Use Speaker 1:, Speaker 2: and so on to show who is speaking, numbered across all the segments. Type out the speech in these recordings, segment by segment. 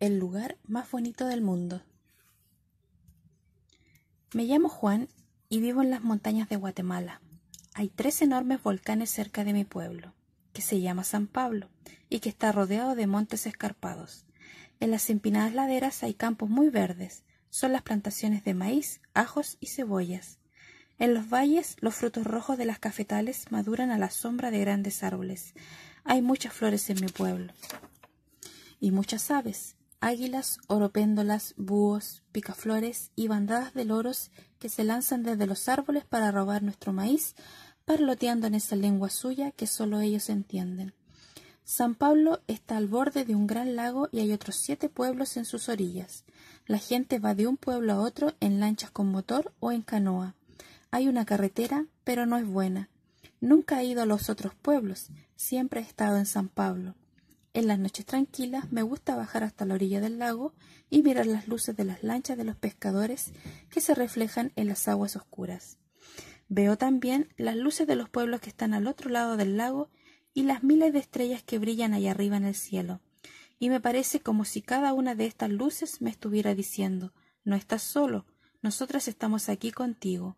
Speaker 1: el lugar más bonito del mundo. Me llamo Juan y vivo en las montañas de Guatemala. Hay tres enormes volcanes cerca de mi pueblo, que se llama San Pablo y que está rodeado de montes escarpados. En las empinadas laderas hay campos muy verdes, son las plantaciones de maíz, ajos y cebollas. En los valles los frutos rojos de las cafetales maduran a la sombra de grandes árboles. Hay muchas flores en mi pueblo y muchas aves águilas, oropéndolas, búhos, picaflores y bandadas de loros que se lanzan desde los árboles para robar nuestro maíz, parloteando en esa lengua suya que solo ellos entienden. San Pablo está al borde de un gran lago y hay otros siete pueblos en sus orillas. La gente va de un pueblo a otro en lanchas con motor o en canoa. Hay una carretera, pero no es buena. Nunca he ido a los otros pueblos, siempre he estado en San Pablo. En las noches tranquilas me gusta bajar hasta la orilla del lago y mirar las luces de las lanchas de los pescadores que se reflejan en las aguas oscuras. Veo también las luces de los pueblos que están al otro lado del lago y las miles de estrellas que brillan allá arriba en el cielo. Y me parece como si cada una de estas luces me estuviera diciendo No estás solo, nosotras estamos aquí contigo.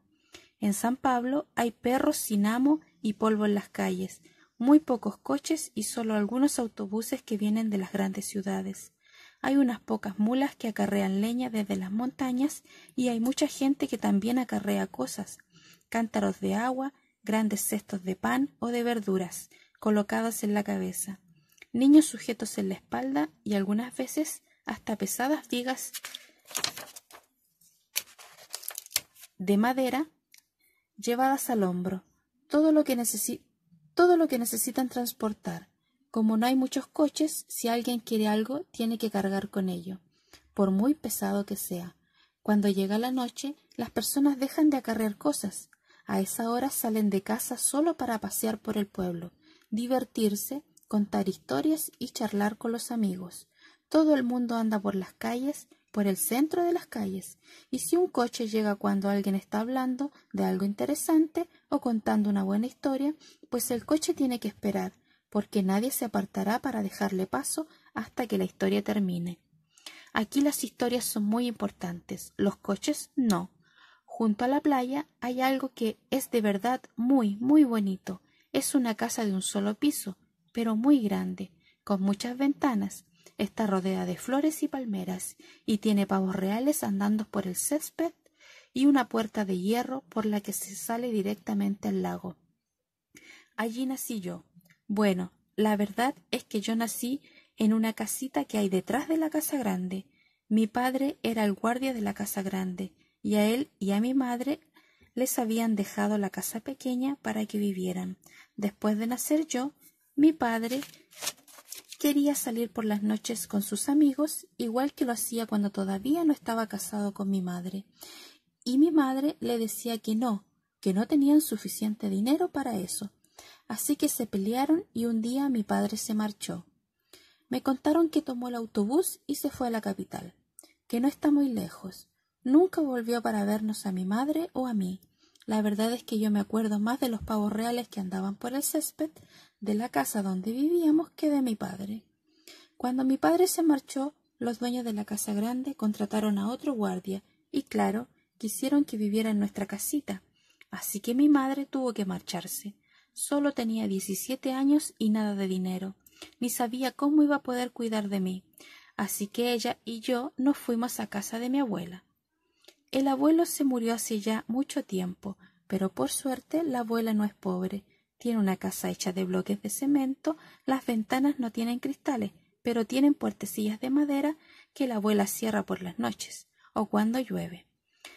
Speaker 1: En San Pablo hay perros sin amo y polvo en las calles, muy pocos coches y solo algunos autobuses que vienen de las grandes ciudades. Hay unas pocas mulas que acarrean leña desde las montañas y hay mucha gente que también acarrea cosas, cántaros de agua, grandes cestos de pan o de verduras, colocadas en la cabeza, niños sujetos en la espalda y algunas veces hasta pesadas vigas de madera llevadas al hombro. Todo lo que, todo lo que necesitan transportar. Como no hay muchos coches, si alguien quiere algo, tiene que cargar con ello, por muy pesado que sea. Cuando llega la noche, las personas dejan de acarrear cosas. A esa hora salen de casa solo para pasear por el pueblo, divertirse, contar historias y charlar con los amigos. Todo el mundo anda por las calles por el centro de las calles, y si un coche llega cuando alguien está hablando de algo interesante o contando una buena historia, pues el coche tiene que esperar, porque nadie se apartará para dejarle paso hasta que la historia termine. Aquí las historias son muy importantes, los coches no. Junto a la playa hay algo que es de verdad muy, muy bonito. Es una casa de un solo piso, pero muy grande, con muchas ventanas, Está rodeada de flores y palmeras y tiene pavos reales andando por el césped y una puerta de hierro por la que se sale directamente al lago. Allí nací yo. Bueno, la verdad es que yo nací en una casita que hay detrás de la casa grande. Mi padre era el guardia de la casa grande, y a él y a mi madre les habían dejado la casa pequeña para que vivieran. Después de nacer yo, mi padre Quería salir por las noches con sus amigos, igual que lo hacía cuando todavía no estaba casado con mi madre. Y mi madre le decía que no, que no tenían suficiente dinero para eso. Así que se pelearon y un día mi padre se marchó. Me contaron que tomó el autobús y se fue a la capital, que no está muy lejos. Nunca volvió para vernos a mi madre o a mí. La verdad es que yo me acuerdo más de los pavos reales que andaban por el césped de la casa donde vivíamos que de mi padre. Cuando mi padre se marchó, los dueños de la casa grande contrataron a otro guardia y, claro, quisieron que viviera en nuestra casita. Así que mi madre tuvo que marcharse. Solo tenía diecisiete años y nada de dinero, ni sabía cómo iba a poder cuidar de mí. Así que ella y yo nos fuimos a casa de mi abuela. El abuelo se murió hace ya mucho tiempo, pero por suerte la abuela no es pobre, tiene una casa hecha de bloques de cemento, las ventanas no tienen cristales, pero tienen puertecillas de madera que la abuela cierra por las noches o cuando llueve.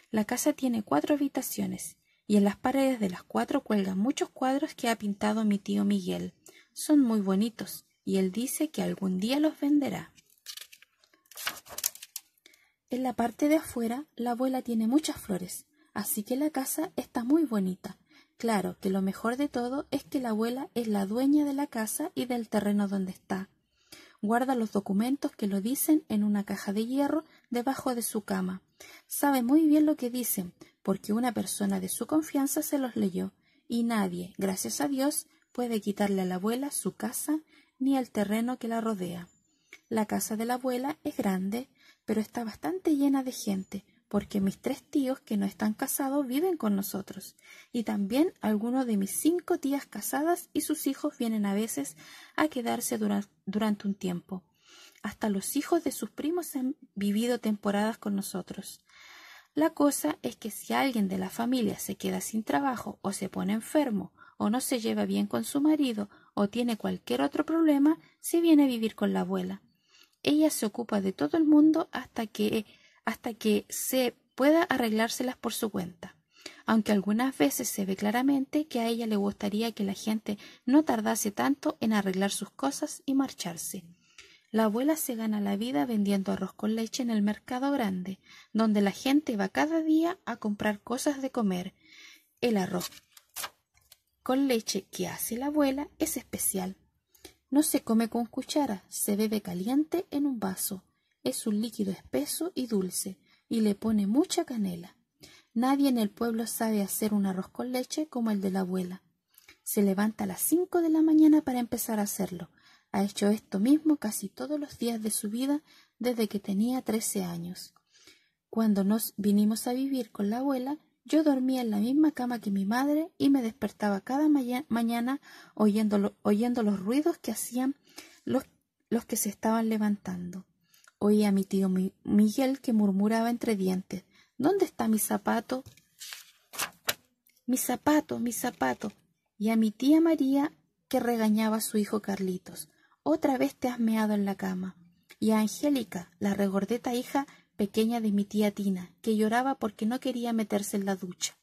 Speaker 1: La casa tiene cuatro habitaciones y en las paredes de las cuatro cuelgan muchos cuadros que ha pintado mi tío Miguel. Son muy bonitos y él dice que algún día los venderá. En la parte de afuera la abuela tiene muchas flores, así que la casa está muy bonita Claro que lo mejor de todo es que la abuela es la dueña de la casa y del terreno donde está. Guarda los documentos que lo dicen en una caja de hierro debajo de su cama. Sabe muy bien lo que dicen, porque una persona de su confianza se los leyó, y nadie, gracias a Dios, puede quitarle a la abuela su casa ni el terreno que la rodea. La casa de la abuela es grande, pero está bastante llena de gente, porque mis tres tíos que no están casados viven con nosotros y también algunos de mis cinco tías casadas y sus hijos vienen a veces a quedarse durante un tiempo. Hasta los hijos de sus primos han vivido temporadas con nosotros. La cosa es que si alguien de la familia se queda sin trabajo o se pone enfermo o no se lleva bien con su marido o tiene cualquier otro problema, se viene a vivir con la abuela. Ella se ocupa de todo el mundo hasta que hasta que se pueda arreglárselas por su cuenta. Aunque algunas veces se ve claramente que a ella le gustaría que la gente no tardase tanto en arreglar sus cosas y marcharse. La abuela se gana la vida vendiendo arroz con leche en el mercado grande, donde la gente va cada día a comprar cosas de comer. El arroz con leche que hace la abuela es especial. No se come con cuchara, se bebe caliente en un vaso. Es un líquido espeso y dulce, y le pone mucha canela. Nadie en el pueblo sabe hacer un arroz con leche como el de la abuela. Se levanta a las cinco de la mañana para empezar a hacerlo. Ha hecho esto mismo casi todos los días de su vida desde que tenía trece años. Cuando nos vinimos a vivir con la abuela, yo dormía en la misma cama que mi madre y me despertaba cada mañana oyendo, los ruidos que hacían los que se estaban levantando. Oí a mi tío Miguel que murmuraba entre dientes ¿Dónde está mi zapato? Mi zapato, mi zapato. Y a mi tía María que regañaba a su hijo Carlitos. Otra vez te has meado en la cama. Y a Angélica, la regordeta hija pequeña de mi tía Tina, que lloraba porque no quería meterse en la ducha.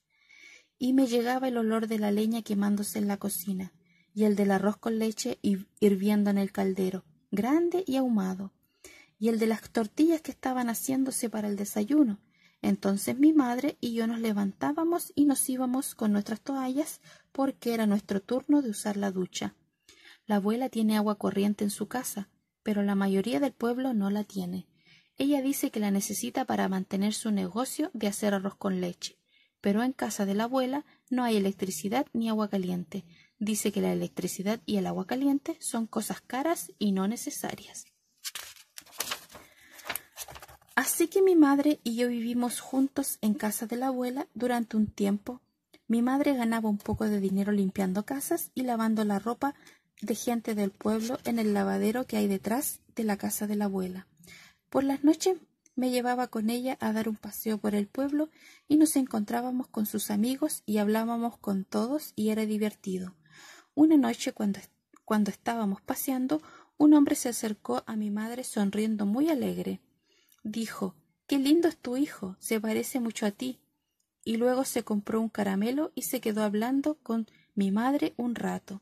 Speaker 1: Y me llegaba el olor de la leña quemándose en la cocina, y el del arroz con leche hirviendo en el caldero, grande y ahumado y el de las tortillas que estaban haciéndose para el desayuno. Entonces mi madre y yo nos levantábamos y nos íbamos con nuestras toallas porque era nuestro turno de usar la ducha. La abuela tiene agua corriente en su casa, pero la mayoría del pueblo no la tiene. Ella dice que la necesita para mantener su negocio de hacer arroz con leche, pero en casa de la abuela no hay electricidad ni agua caliente. Dice que la electricidad y el agua caliente son cosas caras y no necesarias. Así que mi madre y yo vivimos juntos en casa de la abuela durante un tiempo. Mi madre ganaba un poco de dinero limpiando casas y lavando la ropa de gente del pueblo en el lavadero que hay detrás de la casa de la abuela. Por las noches me llevaba con ella a dar un paseo por el pueblo y nos encontrábamos con sus amigos y hablábamos con todos y era divertido. Una noche cuando, cuando estábamos paseando, un hombre se acercó a mi madre sonriendo muy alegre dijo Qué lindo es tu hijo, se parece mucho a ti. Y luego se compró un caramelo y se quedó hablando con mi madre un rato.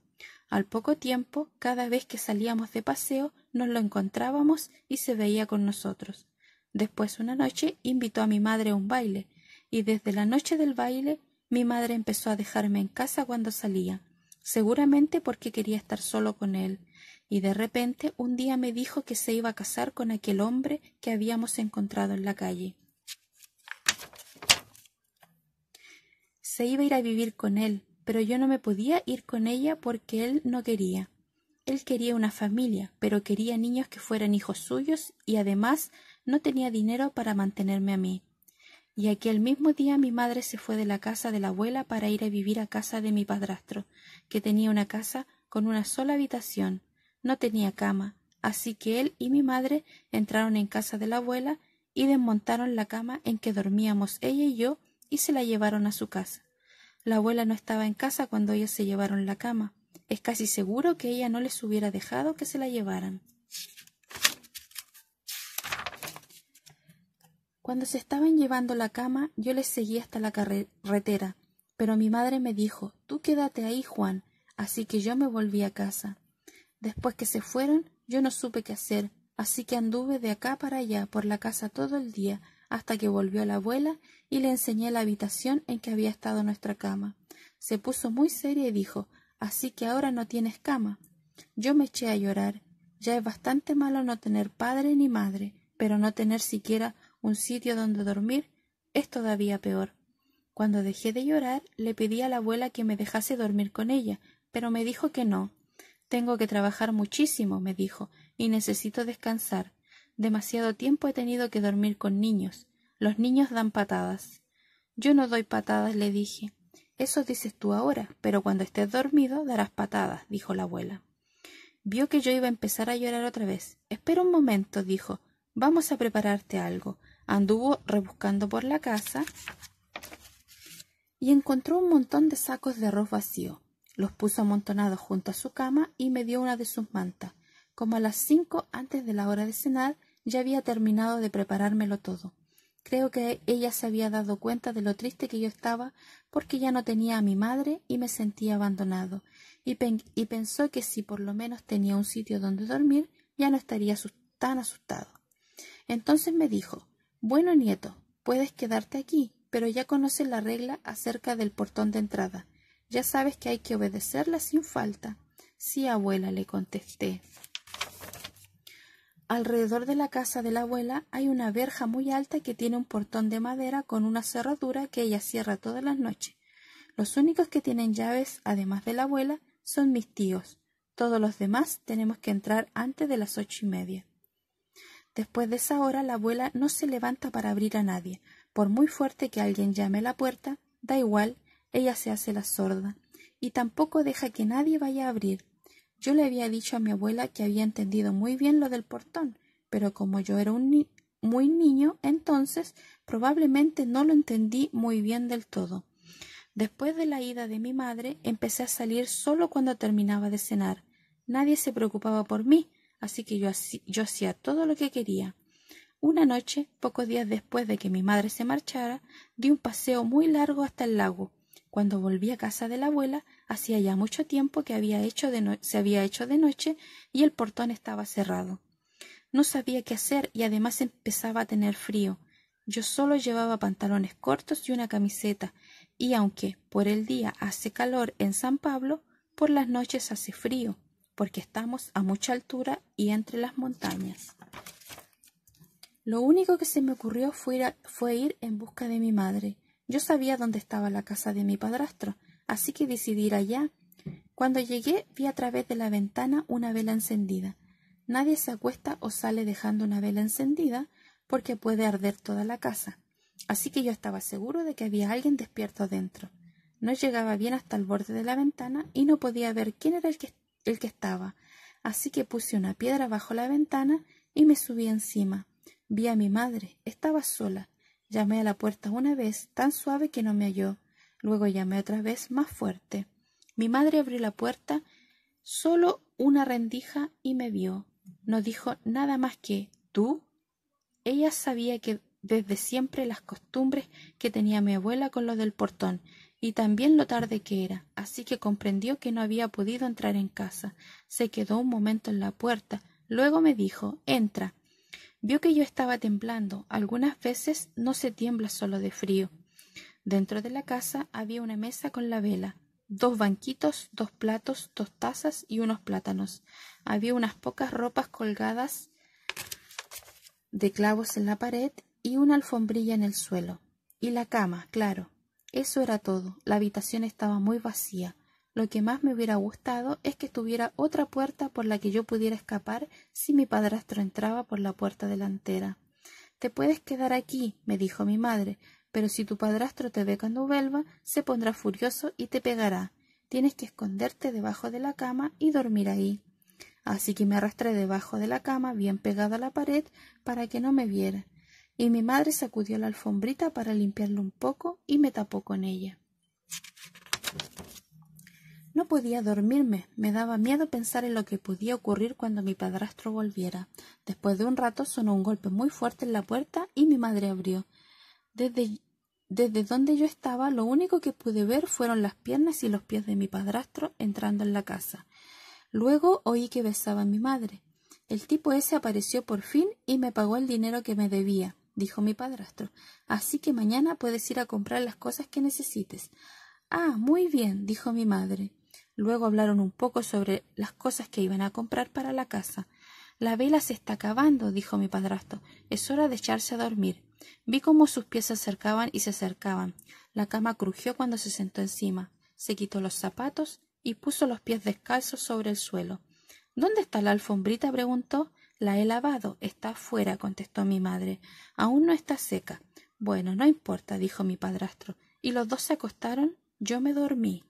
Speaker 1: Al poco tiempo, cada vez que salíamos de paseo, nos lo encontrábamos y se veía con nosotros. Después una noche invitó a mi madre a un baile, y desde la noche del baile mi madre empezó a dejarme en casa cuando salía, seguramente porque quería estar solo con él, y de repente un día me dijo que se iba a casar con aquel hombre que habíamos encontrado en la calle. Se iba a ir a vivir con él, pero yo no me podía ir con ella porque él no quería. Él quería una familia, pero quería niños que fueran hijos suyos y además no tenía dinero para mantenerme a mí. Y aquel mismo día mi madre se fue de la casa de la abuela para ir a vivir a casa de mi padrastro, que tenía una casa con una sola habitación, no tenía cama, así que él y mi madre entraron en casa de la abuela y desmontaron la cama en que dormíamos ella y yo y se la llevaron a su casa. La abuela no estaba en casa cuando ellos se llevaron la cama. Es casi seguro que ella no les hubiera dejado que se la llevaran. Cuando se estaban llevando la cama, yo les seguí hasta la carretera, pero mi madre me dijo, tú quédate ahí, Juan, así que yo me volví a casa. Después que se fueron, yo no supe qué hacer, así que anduve de acá para allá por la casa todo el día, hasta que volvió la abuela y le enseñé la habitación en que había estado nuestra cama. Se puso muy seria y dijo Así que ahora no tienes cama. Yo me eché a llorar. Ya es bastante malo no tener padre ni madre, pero no tener siquiera un sitio donde dormir es todavía peor. Cuando dejé de llorar, le pedí a la abuela que me dejase dormir con ella, pero me dijo que no, tengo que trabajar muchísimo, me dijo, y necesito descansar. Demasiado tiempo he tenido que dormir con niños. Los niños dan patadas. Yo no doy patadas, le dije. Eso dices tú ahora, pero cuando estés dormido darás patadas, dijo la abuela. Vio que yo iba a empezar a llorar otra vez. Espera un momento, dijo. Vamos a prepararte algo. Anduvo rebuscando por la casa y encontró un montón de sacos de arroz vacío. Los puso amontonados junto a su cama y me dio una de sus mantas. Como a las cinco antes de la hora de cenar, ya había terminado de preparármelo todo. Creo que ella se había dado cuenta de lo triste que yo estaba porque ya no tenía a mi madre y me sentía abandonado, y, pensó que si por lo menos tenía un sitio donde dormir, ya no estaría tan asustado. Entonces me dijo Bueno, nieto, puedes quedarte aquí, pero ya conoces la regla acerca del portón de entrada. Ya sabes que hay que obedecerla sin falta. Sí, abuela, le contesté. Alrededor de la casa de la abuela hay una verja muy alta que tiene un portón de madera con una cerradura que ella cierra todas las noches. Los únicos que tienen llaves, además de la abuela, son mis tíos. Todos los demás tenemos que entrar antes de las ocho y media. Después de esa hora la abuela no se levanta para abrir a nadie. Por muy fuerte que alguien llame a la puerta, da igual, ella se hace la sorda y tampoco deja que nadie vaya a abrir. Yo le había dicho a mi abuela que había entendido muy bien lo del portón, pero como yo era un muy niño, entonces probablemente no lo entendí muy bien del todo. Después de la ida de mi madre, empecé a salir solo cuando terminaba de cenar. Nadie se preocupaba por mí, así que yo hacía todo lo que quería. Una noche, pocos días después de que mi madre se marchara, di un paseo muy largo hasta el lago. Cuando volví a casa de la abuela, hacía ya mucho tiempo que había hecho se había hecho de noche y el portón estaba cerrado. No sabía qué hacer y además empezaba a tener frío. Yo solo llevaba pantalones cortos y una camiseta, y aunque por el día hace calor en San Pablo, por las noches hace frío, porque estamos a mucha altura y entre las montañas. Lo único que se me ocurrió fue ir en busca de mi madre. Yo sabía dónde estaba la casa de mi padrastro, así que decidí ir allá. Cuando llegué vi a través de la ventana una vela encendida. Nadie se acuesta o sale dejando una vela encendida porque puede arder toda la casa. Así que yo estaba seguro de que había alguien despierto dentro. No llegaba bien hasta el borde de la ventana y no podía ver quién era el el que estaba. Así que puse una piedra bajo la ventana y me subí encima. Vi a mi madre. Estaba sola. Llamé a la puerta una vez, tan suave que no me halló. Luego llamé otra vez, más fuerte. Mi madre abrió la puerta, solo una rendija, y me vio. No dijo nada más que ¿tú? Ella sabía que desde siempre las costumbres que tenía mi abuela con lo del portón, y también lo tarde que era, así que comprendió que no había podido entrar en casa. Se quedó un momento en la puerta, luego me dijo Entra. Vio que yo estaba temblando. Algunas veces no se tiembla solo de frío. Dentro de la casa había una mesa con la vela, dos banquitos, dos platos, dos tazas y unos plátanos. Había unas pocas ropas colgadas de clavos en la pared y una alfombrilla en el suelo. Y la cama, claro. Eso era todo. La habitación estaba muy vacía. Lo que más me hubiera gustado es que tuviera otra puerta por la que yo pudiera escapar si mi padrastro entraba por la puerta delantera. Te puedes quedar aquí, me dijo mi madre, pero si tu padrastro te ve cuando vuelva, se pondrá furioso y te pegará. Tienes que esconderte debajo de la cama y dormir ahí. Así que me arrastré debajo de la cama, bien pegada a la pared, para que no me viera. Y mi madre sacudió la alfombrita para limpiarla un poco y me tapó con ella. No podía dormirme, me daba miedo pensar en lo que podía ocurrir cuando mi padrastro volviera. Después de un rato sonó un golpe muy fuerte en la puerta y mi madre abrió. Desde, desde donde yo estaba lo único que pude ver fueron las piernas y los pies de mi padrastro entrando en la casa. Luego oí que besaba a mi madre. El tipo ese apareció por fin y me pagó el dinero que me debía, dijo mi padrastro. Así que mañana puedes ir a comprar las cosas que necesites. Ah, muy bien, dijo mi madre. Luego hablaron un poco sobre las cosas que iban a comprar para la casa. La vela se está acabando, dijo mi padrastro. Es hora de echarse a dormir. Vi cómo sus pies se acercaban y se acercaban. La cama crujió cuando se sentó encima. Se quitó los zapatos y puso los pies descalzos sobre el suelo. ¿Dónde está la alfombrita? preguntó. La he lavado. Está afuera, contestó mi madre. Aún no está seca. Bueno, no importa, dijo mi padrastro. Y los dos se acostaron. Yo me dormí.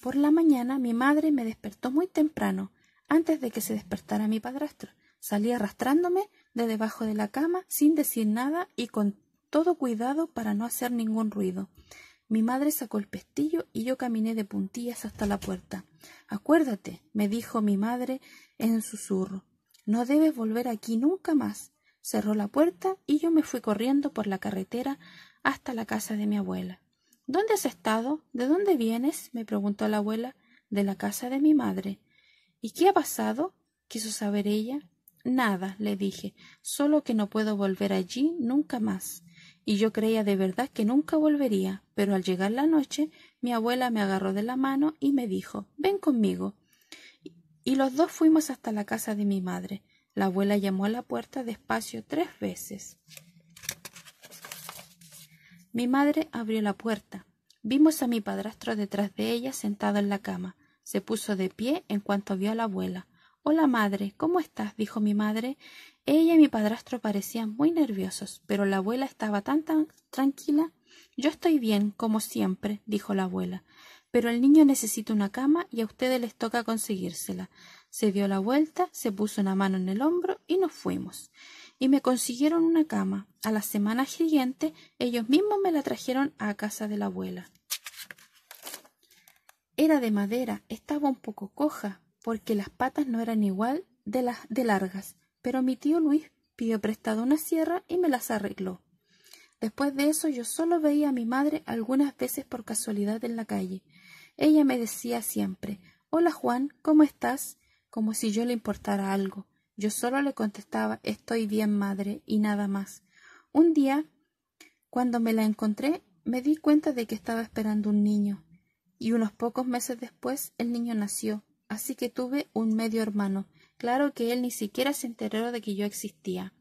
Speaker 1: Por la mañana mi madre me despertó muy temprano, antes de que se despertara mi padrastro. Salí arrastrándome de debajo de la cama sin decir nada y con todo cuidado para no hacer ningún ruido. Mi madre sacó el pestillo y yo caminé de puntillas hasta la puerta. Acuérdate, me dijo mi madre en susurro, no debes volver aquí nunca más. Cerró la puerta y yo me fui corriendo por la carretera hasta la casa de mi abuela. ¿Dónde has estado? ¿De dónde vienes? me preguntó la abuela. De la casa de mi madre. ¿Y qué ha pasado? quiso saber ella. Nada, le dije, solo que no puedo volver allí nunca más. Y yo creía de verdad que nunca volvería, pero al llegar la noche, mi abuela me agarró de la mano y me dijo Ven conmigo. Y los dos fuimos hasta la casa de mi madre. La abuela llamó a la puerta despacio tres veces. Mi madre abrió la puerta. Vimos a mi padrastro detrás de ella sentado en la cama. Se puso de pie en cuanto vio a la abuela. Hola madre, ¿cómo estás? dijo mi madre. Ella y mi padrastro parecían muy nerviosos, pero la abuela estaba tan, tan tranquila. Yo estoy bien, como siempre, dijo la abuela. Pero el niño necesita una cama y a ustedes les toca conseguírsela. Se dio la vuelta, se puso una mano en el hombro y nos fuimos y me consiguieron una cama. A la semana siguiente ellos mismos me la trajeron a casa de la abuela. Era de madera, estaba un poco coja, porque las patas no eran igual de las de largas, pero mi tío Luis pidió prestado una sierra y me las arregló. Después de eso yo solo veía a mi madre algunas veces por casualidad en la calle. Ella me decía siempre Hola Juan, ¿cómo estás? como si yo le importara algo. Yo solo le contestaba Estoy bien, madre, y nada más. Un día, cuando me la encontré, me di cuenta de que estaba esperando un niño, y unos pocos meses después el niño nació, así que tuve un medio hermano. Claro que él ni siquiera se enteró de que yo existía.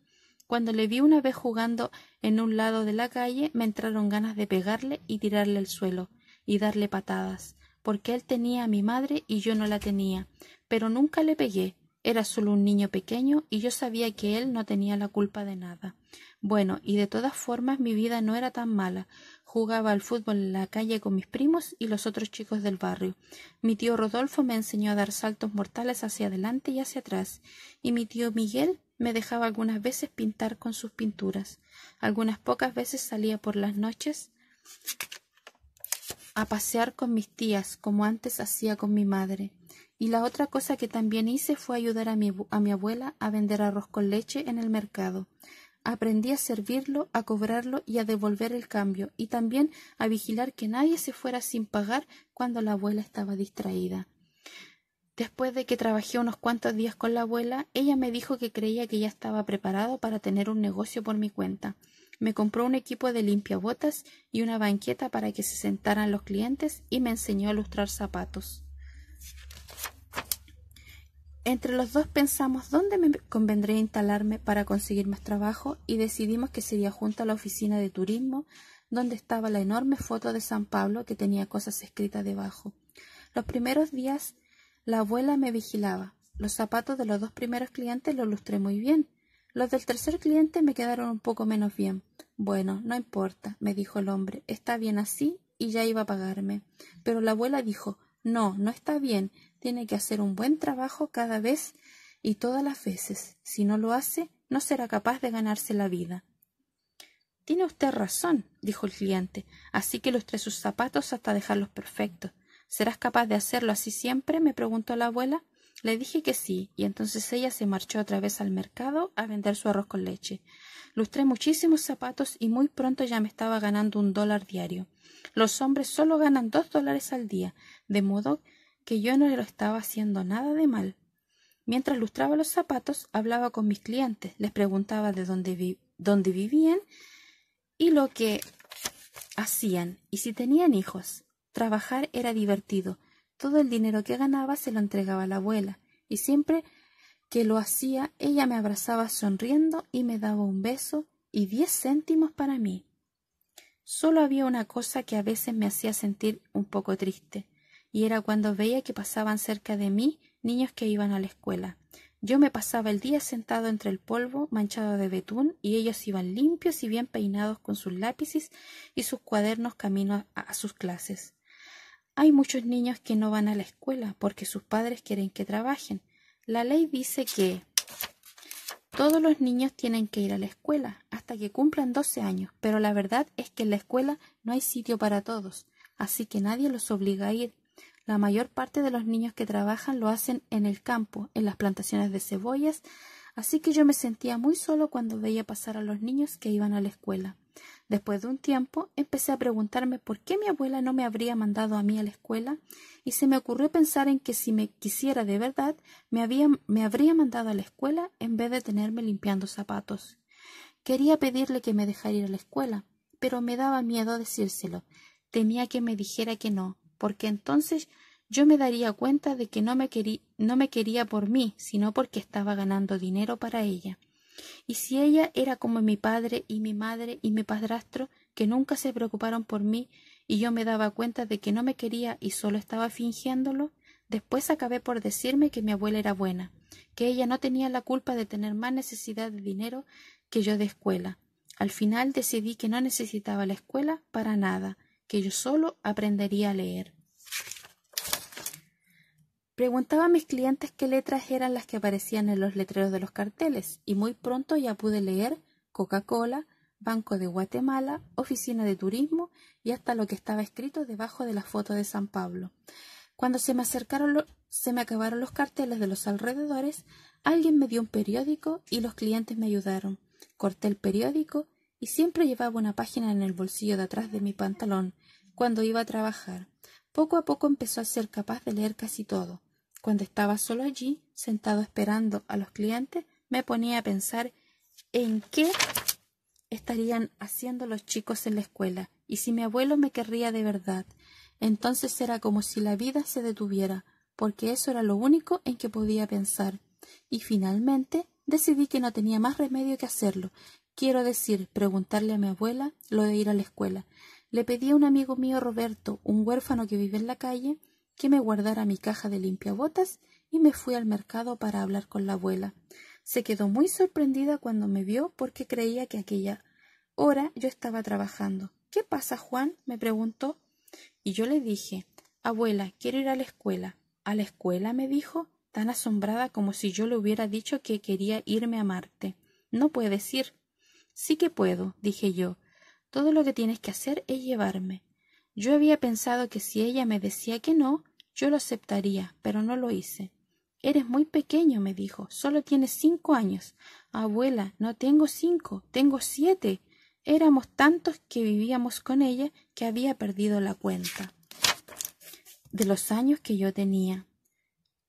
Speaker 1: Cuando le vi una vez jugando en un lado de la calle, me entraron ganas de pegarle y tirarle al suelo, y darle patadas, porque él tenía a mi madre y yo no la tenía, pero nunca le pegué, era solo un niño pequeño y yo sabía que él no tenía la culpa de nada. Bueno, y de todas formas mi vida no era tan mala. Jugaba al fútbol en la calle con mis primos y los otros chicos del barrio. Mi tío Rodolfo me enseñó a dar saltos mortales hacia adelante y hacia atrás, y mi tío Miguel me dejaba algunas veces pintar con sus pinturas. Algunas pocas veces salía por las noches a pasear con mis tías, como antes hacía con mi madre. Y la otra cosa que también hice fue ayudar a mi, a mi abuela a vender arroz con leche en el mercado. Aprendí a servirlo, a cobrarlo y a devolver el cambio, y también a vigilar que nadie se fuera sin pagar cuando la abuela estaba distraída. Después de que trabajé unos cuantos días con la abuela, ella me dijo que creía que ya estaba preparado para tener un negocio por mi cuenta. Me compró un equipo de limpiabotas y una banqueta para que se sentaran los clientes y me enseñó a lustrar zapatos. Entre los dos pensamos dónde me convendría instalarme para conseguir más trabajo y decidimos que sería junto a la oficina de turismo donde estaba la enorme foto de San Pablo que tenía cosas escritas debajo. Los primeros días la abuela me vigilaba. Los zapatos de los dos primeros clientes los lustré muy bien. Los del tercer cliente me quedaron un poco menos bien. Bueno, no importa, me dijo el hombre, está bien así y ya iba a pagarme. Pero la abuela dijo, no, no está bien, tiene que hacer un buen trabajo cada vez y todas las veces. Si no lo hace, no será capaz de ganarse la vida. Tiene usted razón, dijo el cliente, así que lustré sus zapatos hasta dejarlos perfectos. ¿Serás capaz de hacerlo así siempre? me preguntó la abuela. Le dije que sí, y entonces ella se marchó otra vez al mercado a vender su arroz con leche. Lustré muchísimos zapatos y muy pronto ya me estaba ganando un dólar diario. Los hombres solo ganan dos dólares al día, de modo yo no le estaba haciendo nada de mal. Mientras lustraba los zapatos, hablaba con mis clientes, les preguntaba de dónde, dónde vivían y lo que hacían y si tenían hijos. Trabajar era divertido. Todo el dinero que ganaba se lo entregaba a la abuela y siempre que lo hacía ella me abrazaba sonriendo y me daba un beso y diez céntimos para mí. Solo había una cosa que a veces me hacía sentir un poco triste y era cuando veía que pasaban cerca de mí niños que iban a la escuela. Yo me pasaba el día sentado entre el polvo manchado de betún y ellos iban limpios y bien peinados con sus lápices y sus cuadernos camino a, sus clases. Hay muchos niños que no van a la escuela porque sus padres quieren que trabajen. La ley dice que todos los niños tienen que ir a la escuela hasta que cumplan 12 años, pero la verdad es que en la escuela no hay sitio para todos, así que nadie los obliga a ir la mayor parte de los niños que trabajan lo hacen en el campo, en las plantaciones de cebollas, así que yo me sentía muy solo cuando veía pasar a los niños que iban a la escuela. Después de un tiempo empecé a preguntarme por qué mi abuela no me habría mandado a mí a la escuela y se me ocurrió pensar en que si me quisiera de verdad me, habría mandado a la escuela en vez de tenerme limpiando zapatos. Quería pedirle que me dejara ir a la escuela, pero me daba miedo decírselo. Temía que me dijera que no, porque entonces yo me daría cuenta de que no me, no me quería por mí, sino porque estaba ganando dinero para ella. Y si ella era como mi padre y mi madre y mi padrastro, que nunca se preocuparon por mí, y yo me daba cuenta de que no me quería y solo estaba fingiéndolo, después acabé por decirme que mi abuela era buena, que ella no tenía la culpa de tener más necesidad de dinero que yo de escuela. Al final decidí que no necesitaba la escuela para nada, que yo solo aprendería a leer. Preguntaba a mis clientes qué letras eran las que aparecían en los letreros de los carteles y muy pronto ya pude leer Coca-Cola, Banco de Guatemala, Oficina de Turismo y hasta lo que estaba escrito debajo de la foto de San Pablo. Cuando se me acercaron se me acabaron los carteles de los alrededores, alguien me dio un periódico y los clientes me ayudaron. Corté el periódico y siempre llevaba una página en el bolsillo de atrás de mi pantalón cuando iba a trabajar. Poco a poco empezó a ser capaz de leer casi todo. Cuando estaba solo allí, sentado esperando a los clientes, me ponía a pensar en qué estarían haciendo los chicos en la escuela y si mi abuelo me querría de verdad. Entonces era como si la vida se detuviera, porque eso era lo único en que podía pensar. Y finalmente decidí que no tenía más remedio que hacerlo, Quiero decir, preguntarle a mi abuela lo de ir a la escuela. Le pedí a un amigo mío Roberto, un huérfano que vive en la calle, que me guardara mi caja de limpiabotas y me fui al mercado para hablar con la abuela. Se quedó muy sorprendida cuando me vio porque creía que aquella hora yo estaba trabajando. ¿Qué pasa, Juan? me preguntó. Y yo le dije, Abuela, quiero ir a la escuela. ¿A la escuela? me dijo, tan asombrada como si yo le hubiera dicho que quería irme a Marte. No puedes ir. Sí que puedo, dije yo. Todo lo que tienes que hacer es llevarme. Yo había pensado que si ella me decía que no, yo lo aceptaría, pero no lo hice. Eres muy pequeño, me dijo. Solo tienes cinco años. Abuela, no tengo cinco, tengo siete. Éramos tantos que vivíamos con ella que había perdido la cuenta de los años que yo tenía.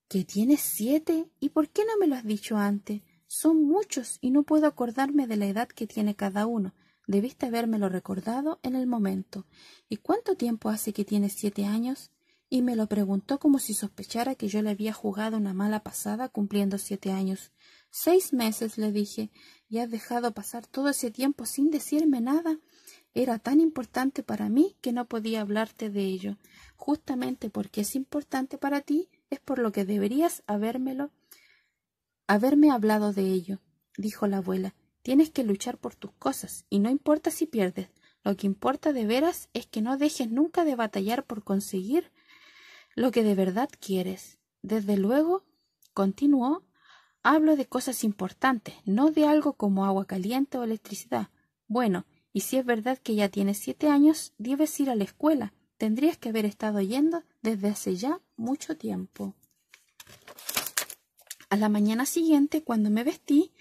Speaker 1: ¿Que tienes siete? ¿Y por qué no me lo has dicho antes? Son muchos y no puedo acordarme de la edad que tiene cada uno. Debiste habérmelo recordado en el momento. ¿Y cuánto tiempo hace que tienes siete años? Y me lo preguntó como si sospechara que yo le había jugado una mala pasada cumpliendo siete años. Seis meses, le dije, y has dejado pasar todo ese tiempo sin decirme nada. Era tan importante para mí que no podía hablarte de ello. Justamente porque es importante para ti, es por lo que deberías habérmelo haberme hablado de ello, dijo la abuela. Tienes que luchar por tus cosas, y no importa si pierdes. Lo que importa de veras es que no dejes nunca de batallar por conseguir lo que de verdad quieres. Desde luego, continuó, hablo de cosas importantes, no de algo como agua caliente o electricidad. Bueno, y si es verdad que ya tienes siete años, debes ir a la escuela. Tendrías que haber estado yendo desde hace ya mucho tiempo. A la mañana siguiente, cuando me vestí,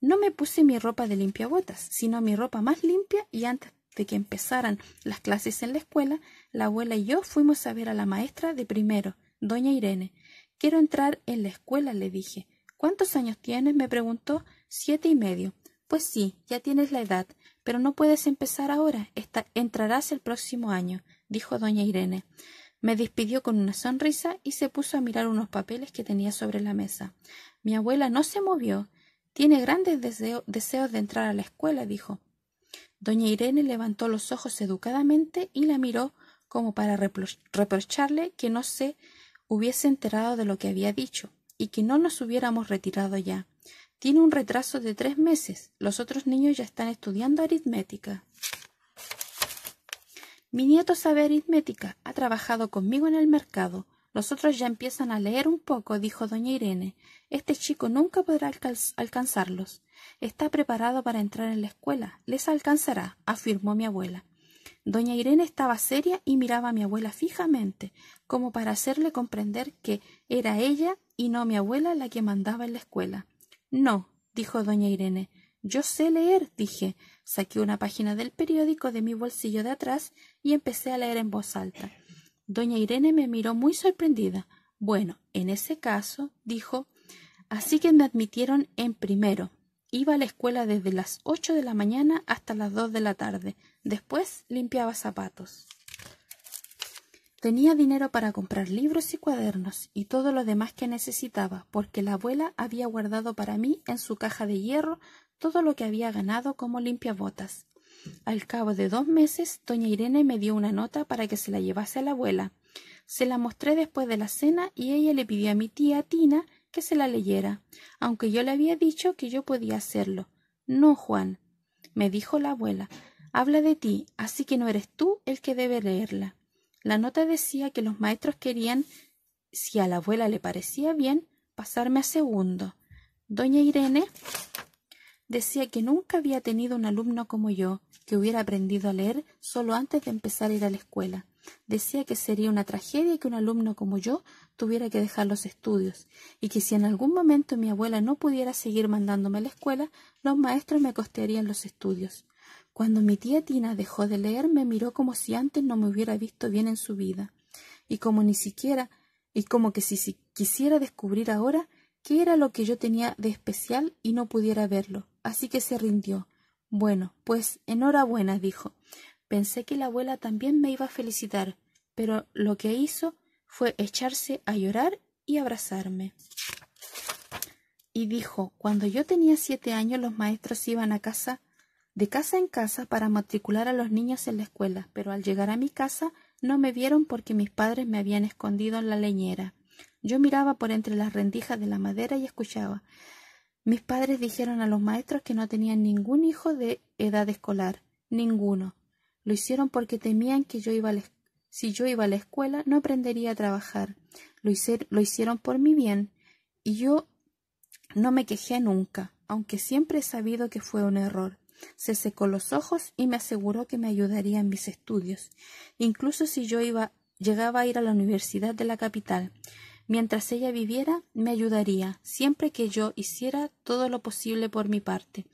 Speaker 1: no me puse mi ropa de limpiabotas, sino mi ropa más limpia y antes de que empezaran las clases en la escuela, la abuela y yo fuimos a ver a la maestra de primero, doña Irene. Quiero entrar en la escuela, le dije. ¿Cuántos años tienes? me preguntó. Siete y medio. Pues sí, ya tienes la edad, pero no puedes empezar ahora. entrarás el próximo año, dijo doña Irene. Me despidió con una sonrisa y se puso a mirar unos papeles que tenía sobre la mesa. Mi abuela no se movió. Tiene grandes deseos de entrar a la escuela, dijo. Doña Irene levantó los ojos educadamente y la miró como para reprocharle que no se hubiese enterado de lo que había dicho y que no nos hubiéramos retirado ya. Tiene un retraso de tres meses. Los otros niños ya están estudiando aritmética. Mi nieto sabe aritmética, ha trabajado conmigo en el mercado. Los otros ya empiezan a leer un poco, dijo doña Irene. Este chico nunca podrá alcanzarlos. Está preparado para entrar en la escuela. Les alcanzará, afirmó mi abuela. Doña Irene estaba seria y miraba a mi abuela fijamente, como para hacerle comprender que era ella y no mi abuela la que mandaba en la escuela. No, dijo doña Irene. Yo sé leer, dije. Saqué una página del periódico de mi bolsillo de atrás y empecé a leer en voz alta. Doña Irene me miró muy sorprendida. Bueno, en ese caso, dijo, así que me admitieron en primero. Iba a la escuela desde las ocho de la mañana hasta las dos de la tarde. Después limpiaba zapatos. Tenía dinero para comprar libros y cuadernos y todo lo demás que necesitaba, porque la abuela había guardado para mí en su caja de hierro todo lo que había ganado como limpiabotas. Al cabo de dos meses, doña Irene me dio una nota para que se la llevase a la abuela. Se la mostré después de la cena y ella le pidió a mi tía Tina que se la leyera, aunque yo le había dicho que yo podía hacerlo. No, Juan, me dijo la abuela, habla de ti, así que no eres tú el que debe leerla. La nota decía que los maestros querían, si a la abuela le parecía bien, pasarme a segundo. Doña Irene Decía que nunca había tenido un alumno como yo, que hubiera aprendido a leer solo antes de empezar a ir a la escuela. Decía que sería una tragedia que un alumno como yo tuviera que dejar los estudios, y que si en algún momento mi abuela no pudiera seguir mandándome a la escuela, los maestros me costearían los estudios. Cuando mi tía Tina dejó de leer, me miró como si antes no me hubiera visto bien en su vida, y como ni siquiera, y como que si quisiera descubrir ahora qué era lo que yo tenía de especial y no pudiera verlo así que se rindió. Bueno, pues enhorabuena, dijo. Pensé que la abuela también me iba a felicitar, pero lo que hizo fue echarse a llorar y abrazarme. Y dijo, cuando yo tenía siete años los maestros iban a casa, de casa en casa para matricular a los niños en la escuela, pero al llegar a mi casa no me vieron porque mis padres me habían escondido en la leñera. Yo miraba por entre las rendijas de la madera y escuchaba. Mis padres dijeron a los maestros que no tenían ningún hijo de edad escolar, ninguno. Lo hicieron porque temían que yo iba a la, si yo iba a la escuela no aprendería a trabajar. Lo, hicieron por mi bien y yo no me quejé nunca, aunque siempre he sabido que fue un error. Se secó los ojos y me aseguró que me ayudaría en mis estudios, incluso si yo iba llegaba a ir a la universidad de la capital. Mientras ella viviera, me ayudaría, siempre que yo hiciera todo lo posible por mi parte.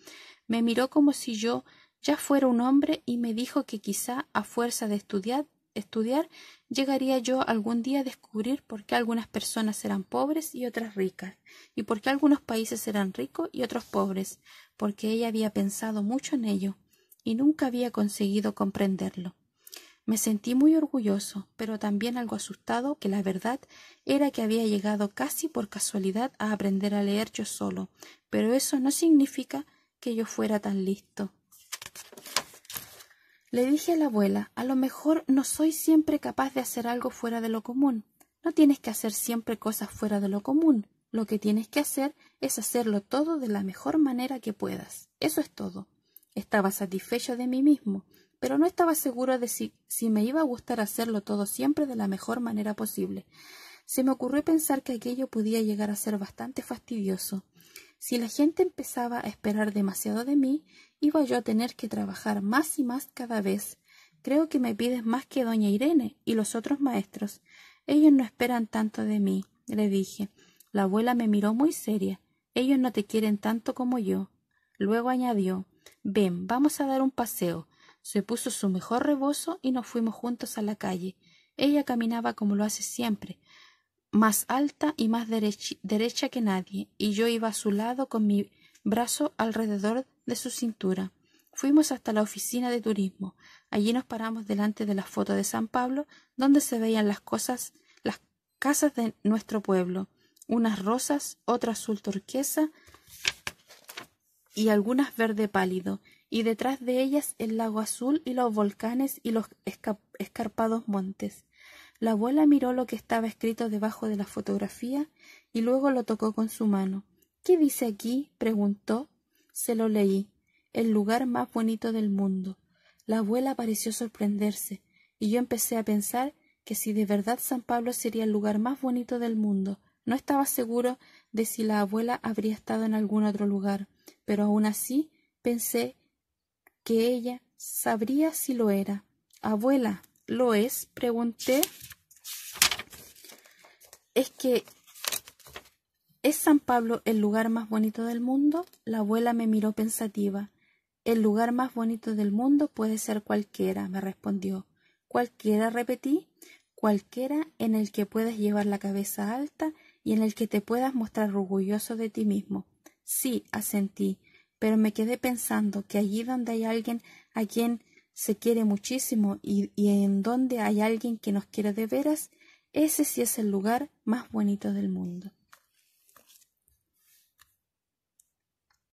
Speaker 1: Me miró como si yo ya fuera un hombre y me dijo que quizá a fuerza de estudiar, estudiar llegaría yo algún día a descubrir por qué algunas personas eran pobres y otras ricas, y por qué algunos países eran ricos y otros pobres, porque ella había pensado mucho en ello y nunca había conseguido comprenderlo. Me sentí muy orgulloso, pero también algo asustado que la verdad era que había llegado casi por casualidad a aprender a leer yo solo, pero eso no significa que yo fuera tan listo. Le dije a la abuela, a lo mejor no soy siempre capaz de hacer algo fuera de lo común. No tienes que hacer siempre cosas fuera de lo común. Lo que tienes que hacer es hacerlo todo de la mejor manera que puedas. Eso es todo. Estaba satisfecho de mí mismo pero no estaba segura de si, si me iba a gustar hacerlo todo siempre de la mejor manera posible. Se me ocurrió pensar que aquello podía llegar a ser bastante fastidioso. Si la gente empezaba a esperar demasiado de mí, iba yo a tener que trabajar más y más cada vez. Creo que me pides más que doña Irene y los otros maestros. Ellos no esperan tanto de mí, le dije. La abuela me miró muy seria. Ellos no te quieren tanto como yo. Luego añadió Ven, vamos a dar un paseo. Se puso su mejor rebozo y nos fuimos juntos a la calle. Ella caminaba como lo hace siempre, más alta y más derecha, que nadie, y yo iba a su lado con mi brazo alrededor de su cintura. Fuimos hasta la oficina de turismo. Allí nos paramos delante de la foto de San Pablo, donde se veían las cosas, las casas de nuestro pueblo, unas rosas, otra azul turquesa y algunas verde pálido, y detrás de ellas el lago azul y los volcanes y los escarpados montes. La abuela miró lo que estaba escrito debajo de la fotografía y luego lo tocó con su mano. ¿Qué dice aquí? preguntó. Se lo leí. El lugar más bonito del mundo. La abuela pareció sorprenderse, y yo empecé a pensar que si de verdad San Pablo sería el lugar más bonito del mundo, no estaba seguro de si la abuela habría estado en algún otro lugar, pero aun así pensé ella sabría si lo era. Abuela, ¿lo es? pregunté. Es que ¿Es San Pablo el lugar más bonito del mundo? La abuela me miró pensativa. El lugar más bonito del mundo puede ser cualquiera, me respondió. Cualquiera, repetí, cualquiera en el que puedas llevar la cabeza alta y en el que te puedas mostrar orgulloso de ti mismo. Sí, asentí, pero me quedé pensando que allí donde hay alguien a quien se quiere muchísimo y, en donde hay alguien que nos quiere de veras, ese sí es el lugar más bonito del mundo.